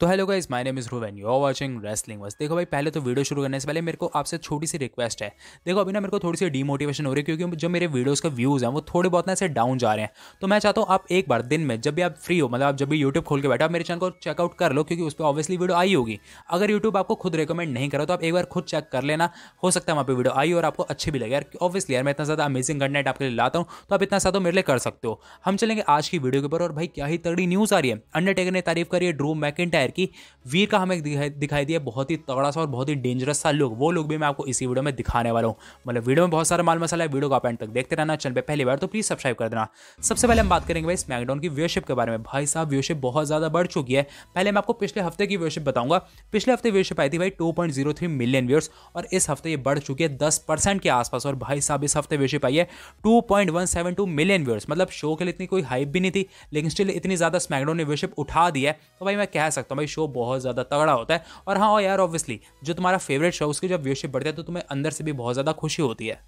तो hello guys my name is Dhruv you are watching wrestling बस देखो भाई पहले तो वीडियो शुरू करने से पहले मेरे को आपसे छोटी सी रिक्वेस्ट है देखो अभी ना मेरे को थोड़ी सी डीमोटिवेशन हो रही है क्योंकि जो मेरे वीडियोस का व्यूज़ हैं वो थोड़े बहुत ना ऐसे डाउन जा रहे हैं तो मैं चाहता हूँ आप एक बार दिन में जब भी आप फ्री हो मतलब आप जब भी यूट्यूब खोल के बैठो आप मेरे चैनल को चेकआउट कर लो क्योंकि उस पर ऑब्वियसली वीडियो आई होगी अगर यूट्यूब आपको खुद रिकमेंड नहीं करो तो आप एक बार खुद चेक कर लेना हो सकता है वहाँ पर वीडियो आई और आपको अच्छी भी लगे यार ऑब्वियसली यार मैं इतना ज़्यादा अमेजिंग कंटेंट आपके लिए लाता हूँ तो आप इतना ज़्यादा मेरे लिए कर सकते हो हम चलेंगे आज की वीडियो के ऊपर और भाई क्या ही तगड़ी न्यूज़ आ रही है अंडरटेकर ने तारीफ करी है ड्रू मैकिटायर वीर की वीर का हमें दिखाई दिखाई दिया बहुत ही तगड़ा सा और बहुत ही डेंजरस सा लोग वो लोग भी मैं आपको इसी वीडियो में दिखाने वाला हूँ मतलब वीडियो में बहुत सारा माल मसाला है वीडियो को आप एंड तक देखते रहना चैनल पर पहली बार तो प्लीज़ सब्सक्राइब कर देना सबसे पहले हम बात करेंगे भाई स्मैकडाउन की व्यूअरशिप के बारे में भाई साहब व्यूअरशिप बहुत ज़्यादा बढ़ चुकी है पहले मैं आपको पिछले हफ्ते की व्यूअरशिप बताऊंगा पिछले हफ्ते व्यूअरशिप आई थी भाई टू मिलियन व्यूअर्स और इस हफ्ते ये बढ़ चुकी है दस के आसपास और भाई साहब इस हफ्ते व्यूअरशिप आई है टू मिलियन व्यूअर्स मतलब शो के लिए इतनी कोई हाइप भी नहीं थी लेकिन स्टिल इतनी ज़्यादा स्मैकडाउन ने व्यूअरशिप उठा दी है तो भाई मैं कह सकता हूँ भाई शो बहुत ज़्यादा तगड़ा होता है और हाँ और यार ऑब्वियसली जो तुम्हारा फेवरेट शो उसकी जब व्यूशिप बढ़ते हैं तो तुम्हें अंदर से भी बहुत ज़्यादा खुशी होती है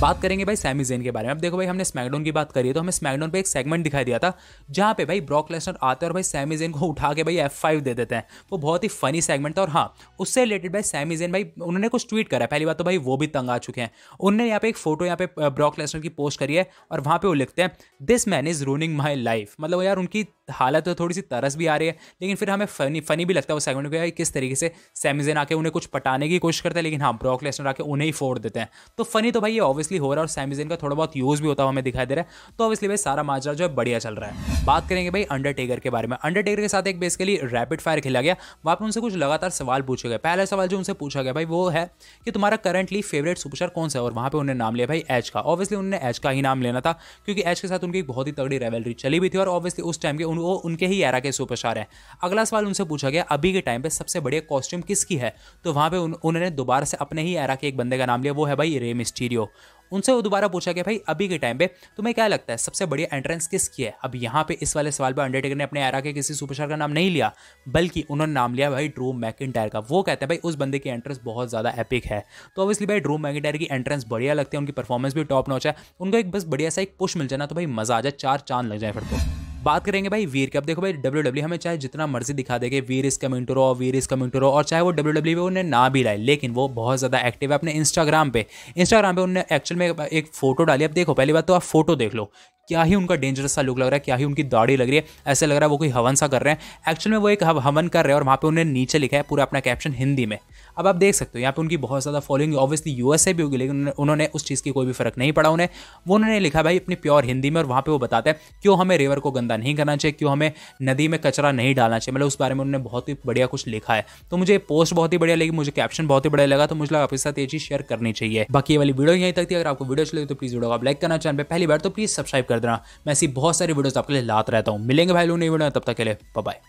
बात करेंगे भाई सैमी जेन के बारे में अब देखो भाई हमने स्मैकडाउन की बात करी है तो हमें स्मैकडाउन पे एक सेगमेंट दिखाई दिया था जहाँ पे भाई ब्रॉक लेसनर आते हैं और भाई सैमी जेन को उठा के भाई एफ फाइव दे देते हैं वो बहुत ही फनी सेगमेंट था और हाँ उससे रिलेटेड भाई सैमी जेन भाई उन्होंने कुछ ट्वीट करा पहली बात तो भाई वो भी तंग आ चुके हैं उन्होंने यहाँ पे एक फोटो यहाँ पे ब्रॉक लेसनर की पोस्ट करी है और वहाँ पे वो लिखते हैं this man is running my life मतलब यार उनकी हालत तो थोड़ी सी तरस भी आ रही है लेकिन फिर हमें फनी फनी भी लगता है वो सेगमेंट को किस तरीके से सेमिजन आके उन्हें कुछ पटाने की कोशिश करते हैं लेकिन हाँ ब्रॉक लेसनर आके उन्हें ही फोड़ देते हैं तो फनी तो भाई ये ऑब्वियसली हो रहा है और सेमिजन का थोड़ा बहुत यूज़ भी होता है हमें दिखाई दे रहा है तो ऑब्वियसली भाई सारा माजरा जो है बढ़िया चल रहा है बात करेंगे भाई अंडरटेकर के बारे में अंडरटेकर के साथ एक बेसिकली रैपिड फायर खेला गया वहाँ पर उनसे कुछ लगातार सवाल पूछे गए पहला सवाल जो उनसे पूछा गया भाई वो है कि तुम्हारा करंटली फेवरेट सुपरस्टार कौन सा है और वहाँ पर उन्हें नाम लिया भाई एच का ऑब्वियसली उन्हें एच का ही नाम लेना था क्योंकि एच के साथ उनकी बहुत ही तगड़ी रेवलरी चली भी थी और ऑब्वियसली उस टाइम के उन वो उनके ही एरा के सुपरस्टार हैं अगला सवाल उनसे पूछा गया अभी के टाइम पे सबसे बढ़िया कॉस्ट्यूम किसकी है तो वहाँ पे उन, उन्होंने दोबारा से अपने ही एरा के एक बंदे का नाम लिया वो है भाई रे मिस्टीरियो उनसे वो दोबारा पूछा गया भाई अभी के टाइम पे तुम्हें क्या लगता है सबसे बढ़िया एंट्रेंस किसकी है अब यहाँ पे इस वाले सवाल पे अंडरटेकर ने अपने एरा के किसी सुपरस्टार का नाम नहीं लिया बल्कि उन्होंने नाम लिया भाई ड्रू मैकिटायर का वो कहते हैं भाई उस बंदे की एंट्रेंस बहुत ज़्यादा एपिक है तो ऑब्वियसली भाई ड्रू मैकिटायर की एंट्रेंस बढ़िया लगती है उनकी परफॉर्मेंस भी टॉप नॉच है उनको एक बस बढ़िया सा एक पुश मिल जाना तो भाई मजा आ जाए चार चांद लग जाए फिर तो बात करेंगे भाई वीर की अब देखो भाई डब्ल्यू डब्ल्यू e हमें चाहे जितना मर्जी दिखा देंगे वीर इस कमिंग टू वीर इस कमिंग टू और चाहे वो डब्ल्यू डब्ल्यू e उन्हें ना भी लाए लेकिन वो बहुत ज़्यादा एक्टिव है अपने इंस्टाग्राम पे इंस्टाग्राम पे उन्होंने एक्चुअल में एक फोटो डाली अब देखो पहली बात तो आप फोटो देख लो क्या ही उनका डेंजरस सा लुक लग रहा है क्या ही उनकी दाढ़ी लग रही है ऐसे लग रहा है वो कोई हवन सा कर रहे हैं एक्चुअल में वो एक हवन कर रहे हैं और वहाँ पर उन्हें नीचे लिखा है पूरा अपना कैप्शन हिंदी में अब आप देख सकते हो यहाँ पे उनकी बहुत ज़्यादा फॉलोइंग ऑब्वियसली यूएसए भी होगी लेकिन उन्होंने उस चीज़ की कोई भी फ़र्क नहीं पड़ा उन्हें वो उन्होंने लिखा भाई अपनी प्योर हिंदी में और वहाँ पर वो बताते हैं क्यों हमें रिवर को गंदा नहीं करना चाहिए क्यों हमें नदी में कचरा नहीं डालना चाहिए मतलब उस बारे में उन्होंने बहुत ही बढ़िया कुछ लिखा है तो मुझे पोस्ट बहुत ही बढ़िया लगी मुझे कैप्शन बहुत ही बढ़िया लगा तो मुझे लगा आपके साथ ये चीज़ शेयर करनी चाहिए बाकी वाली वीडियो यहीं तक थी अगर आपको वीडियो अच्छी लगी तो प्लीज़ वीडियो को आप लाइक करना चाहें पहली बार तो प्लीज़ सब्सक्राइब कर देना मैं ऐसी बहुत सारी वीडियोस आपके लिए लात रहता हूँ मिलेंगे भाई लोग नई वीडियो तब तक के लिए बाय